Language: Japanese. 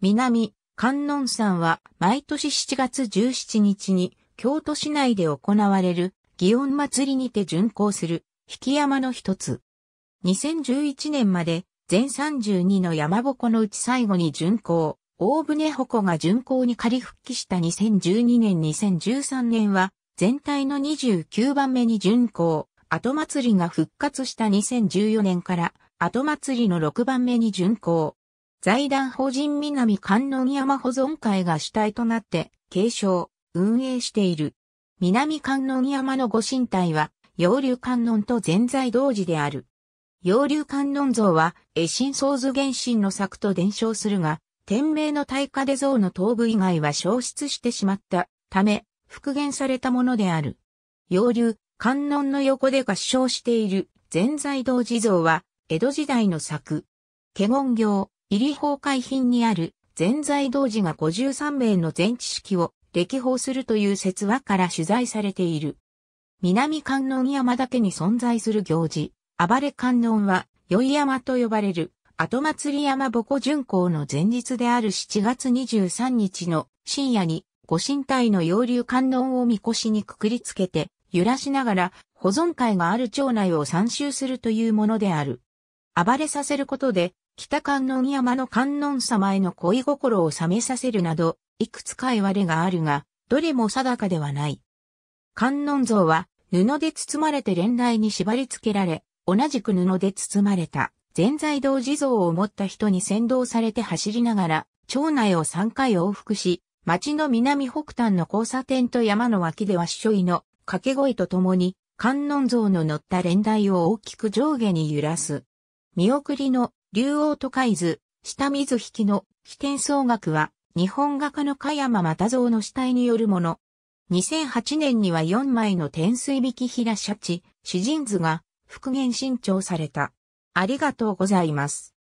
南、観音山は毎年7月17日に京都市内で行われる祇園祭にて巡行する引山の一つ。2011年まで全32の山鉾のうち最後に巡行、大船鉾が巡行に仮復帰した2012年2013年は全体の29番目に巡行、後祭りが復活した2014年から後祭りの6番目に巡行、財団法人南観音山保存会が主体となって継承、運営している。南観音山のご神体は、洋流観音と全財同時である。洋流観音像は、絵神創図原神の作と伝承するが、天明の大火で像の頭部以外は消失してしまったため、復元されたものである。洋流、観音の横で合唱している全財同時像は、江戸時代の作。華厳行、入り崩壊品にある全財同時が53名の全知識を歴訪するという説話から取材されている。南観音山だけに存在する行事、暴れ観音は、宵山と呼ばれる、後祭山ぼこ巡行の前日である7月23日の深夜に、ご神体の洋流観音を見越しにくくりつけて、揺らしながら、保存会がある町内を参集するというものである。暴れさせることで、北観音山の観音様への恋心を冷めさせるなど、いくつか言われがあるが、どれも定かではない。観音像は、布で包まれて連台に縛り付けられ、同じく布で包まれた、全財道地蔵を持った人に先導されて走りながら、町内を3回往復し、町の南北端の交差点と山の脇では所意の掛け声とともに、観音像の乗った連台を大きく上下に揺らす。見送りの竜王都海図、下水引の起点総額は、日本画家の加山又蔵の死体によるもの。2008年には4枚の天水引き平社地、詩人図が復元新調された。ありがとうございます。